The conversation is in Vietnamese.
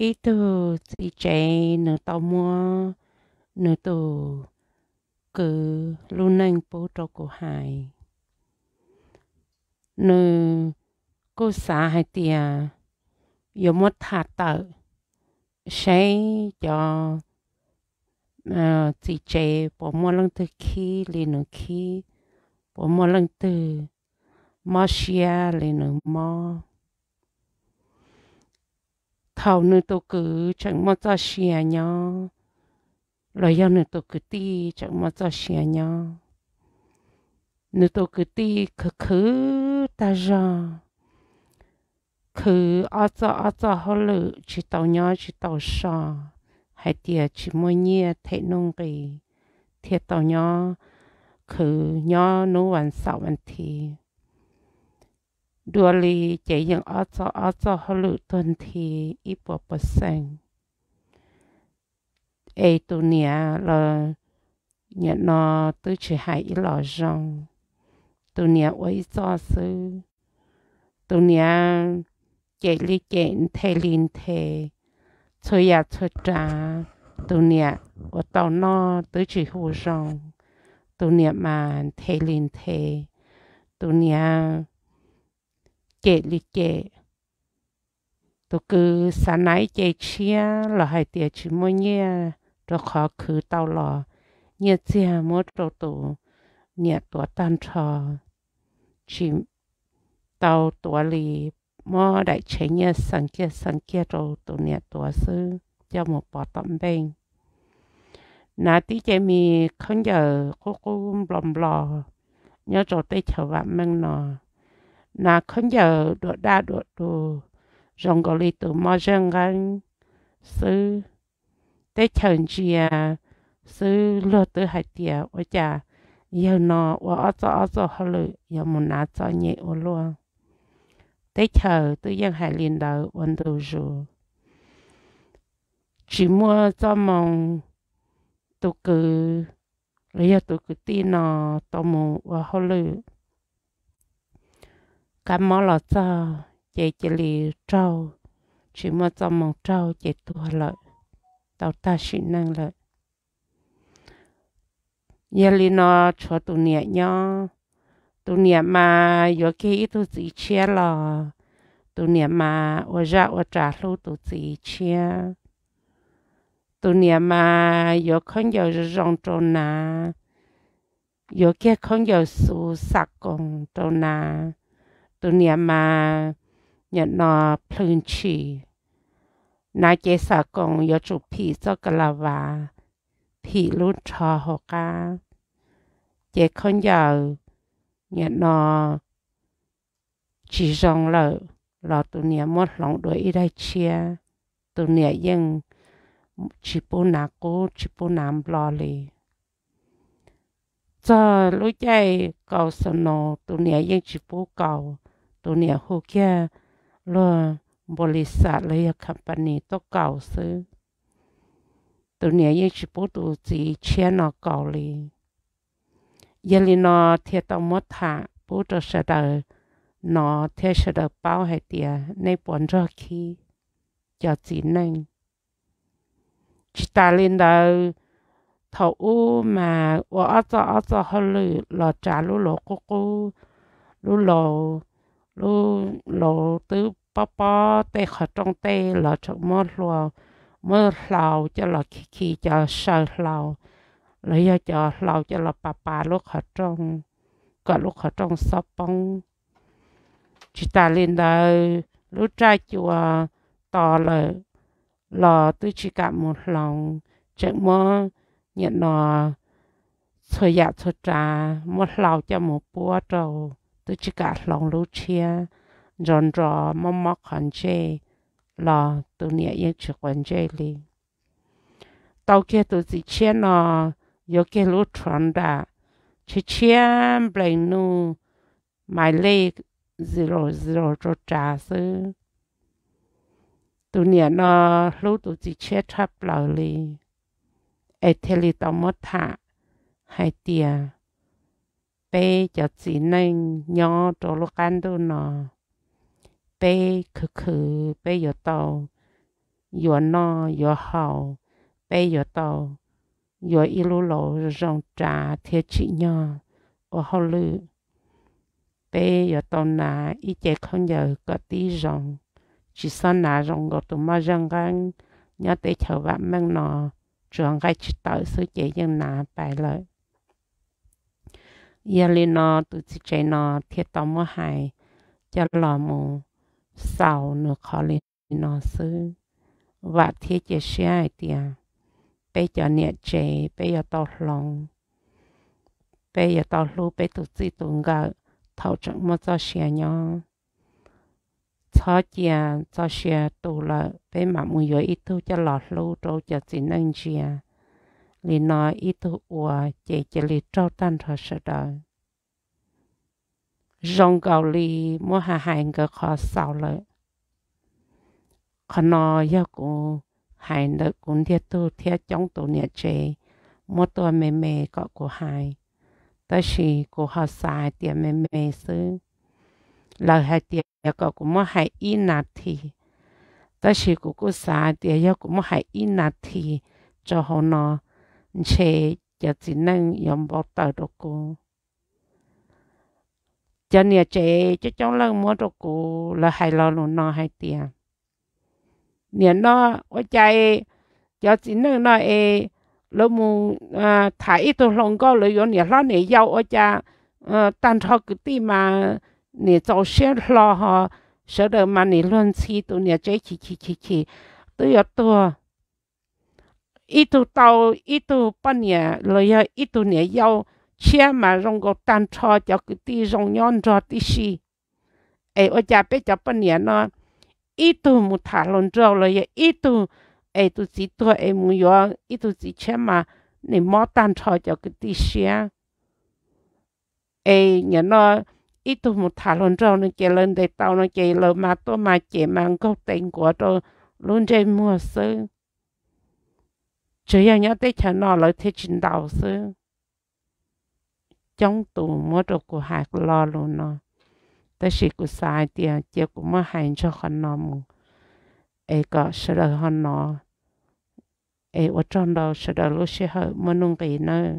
ít tu chỉ chạy nửa tàu mua nửa tù cứ luôn nâng bố trò của hải nửa cô xã hải tìa yếu mất thả tợ sẽ cho à, chị trẻ bỏ mua lần từ khi lên nửa khi bỏ mua lần từ mò xia lên nửa mò 头侬都个怎么在写呢？来样侬都个地怎么在写呢？侬都个地可可大上，可阿早阿早好了，去到哪去到啥，还得去摸捏，太难个，太到哪可哪弄完啥问题？đua lì chạy những ở cho ở cho họ lự tuần thì ít bỏ bỏ sang ai tu nia là nhận nó tư chỉ hại ít lò rong tu nia ấy cho sư tu nia chạy li chạy thề linh thề chơi ya chơi trà tu nia ở tàu nó tư chỉ hồ rong tu nia mà thề lìn thề tu nia chế lì chế tôi cứ sáng nay chế chia là hai tiệt chỉ mua nhẹ cho khó khứ tao lò nhẹ chia mua cho tổ nhẹ tổ tan trò chỉ tao tổ lì mua đại chế nhẹ sáng kia sáng kia cho tổ nhẹ tổ sư cho một bỏ tạm bên nà tí chế mi không giờ cô cô lầm lò nhớ cho tê chờ vạm mừng nọ na không giờ đồ đa đồ đồ rong gò lì tụ mò răng gan sư tế chồng chị à sư lo tự hại tiệt ôi chà giờ nó ôi ở chỗ ở chỗ họ lự giờ muốn nát cho nhẹ ôi luôn tế chờ tự nhiên hại liền đầu ôn đầu rồi chỉ mua cho mong tụ cử lấy tụ cử tin nó tao mù và họ lự cảm mò lò cho chị chị lì trâu chỉ mà cho mong trâu chị tua lợi tàu ta xịn năng lợi giờ lì nó cho tụ nhẹ nhau tụ nhẹ mà giờ kia ít tụ gì chia lò tụ nhẹ mà ở ra ở trả lu tụ gì chia tụ nhẹ mà giờ không giờ rong trôn nà giờ kia con giờ su sạc cùng trôn nà tu nhà ma nhận nó phun chi nãy chế sa công yo chủ phì cho cái là và phì luôn cho họ cả chế con giờ nhận nó chỉ rong lợ là tu nhà mất lòng đuổi đây chia tu nhà nhưng chỉ bố nà cố chỉ bố nàm lo lì giờ lúc chạy cầu sân nô tụi nhà nhưng chỉ bố cầu ตัวเนี่ยโฮแค่รอบริษัทเลยคัมปานีตัวเก่าซื้อตัวเนี่ยยังชิบุตัวจีเชียนอเก่าเลยยันลีนอเทียตมดถาปูตัวเสดนอเทียเสดเป้าให้เตียในปวนรอคีจอจีนึงจิตาลินเดาทออู้มาว่าอ้อจออ้อจอฮัลลีอหลอจาลูหลอกูกูลูหลอ lu lộ tứ bó bó tê khở trong tê là trong mơ lùa mơ lào cho là khi khi cho sợ lào lấy cho lào cho là bà bà lúc khở trong cả lúc khở trong sắp bóng chỉ ta lên đây lúc trai chùa tỏ là là tôi chỉ cả một lòng chẳng mơ nhận nó thời gian thời trà một lào cho một búa trầu tôi chỉ cả lòng lũ chia rộn rò mò mò khẩn chê là tôi nhẹ yên chỉ quan chê li tàu kia tôi chỉ che nó yo kia lũ tròn đã chỉ chia bảy nu mãi lê zero zero cho trả sư tôi nhẹ nó lũ tôi chỉ che thấp lời li ai thế li tao mất hạ hai tiền bé cho chị nên nhỏ cho lúc ăn đồ nọ, bé khứ khứ bé giờ tàu giờ nó giờ hậu bé giờ tàu giờ ít lú lộ rong trà thiết chị nhỏ ở hậu lự bé giờ tàu nà ít chạy không giờ có tí rong chỉ son nà rong gọi tụi mà rong gan nhớ tới chờ bạn mang nọ trường cái chỉ tạo sự chế dân nà bài lợi giờ lên nó tụi chị chạy nó thiệt tao mua hai cho lò mù sau nữa khó lên nó xứ và thiết chế xe tiền bây giờ nhẹ chế bây giờ tao lòng bây giờ tao lu bây tụi chị tụi ngờ thầu chẳng mua cho xe nhau cho chia cho xe tụ lợi bây mà mua yếu ít thu cho lọt lu trâu cho chị nâng chia lì nó ít thu ua chỉ chỉ lì trâu tan thở sợ đó rong gạo lì mua hà hải ngờ khó sao lợi khó nó yêu cũng hai nợ cũng thiết tu thiết chống tu nhẹ chế mua tua mê mê có của hai, ta chỉ của họ xài tiền mê mê xứ là hai tiền có của mua hai y nạt thì ta chỉ của cô xài tiền yêu của mua hai y nạt thì cho họ nó chế cho chị nâng yếm bỏ tờ đồ cô cho nên chế cho cháu lần mua đồ cô là hai lo luôn nó hai tiền nên nó ở chạy e, cho chị nâng nó ấy e, lỡ mu à thải ít đồ lòng có lỡ yon nên lo này giàu ở cha à tan thọ cái tí mà nè cháu sẽ lo họ sợ được mà nè luôn chi tụi nè chế chi chi chi chi tôi ở tôi 一度到一度八年，了要一度年要千嘛，用个单车叫个地用两车的是，哎，我家别叫八年了，一度木塔龙州了要一度，哎，都几多哎木药，一度几千嘛，你莫单车叫个地些，哎，人咯。ít tu một thả lần trâu nó chạy lên để tàu nó chạy lờ mà tôi mà chạy mang câu tiền của tôi luôn trên mua sương nó 只要你对钱拿来，才知道是。trong tù mua được của hạt lo luôn nó tới chỉ của sai tiền chỉ cũng mua hàng cho hắn nó mù ấy có sợ đời con nó ấy ở trong đầu sợ đời lúc sẽ hơi mua nung cái nữa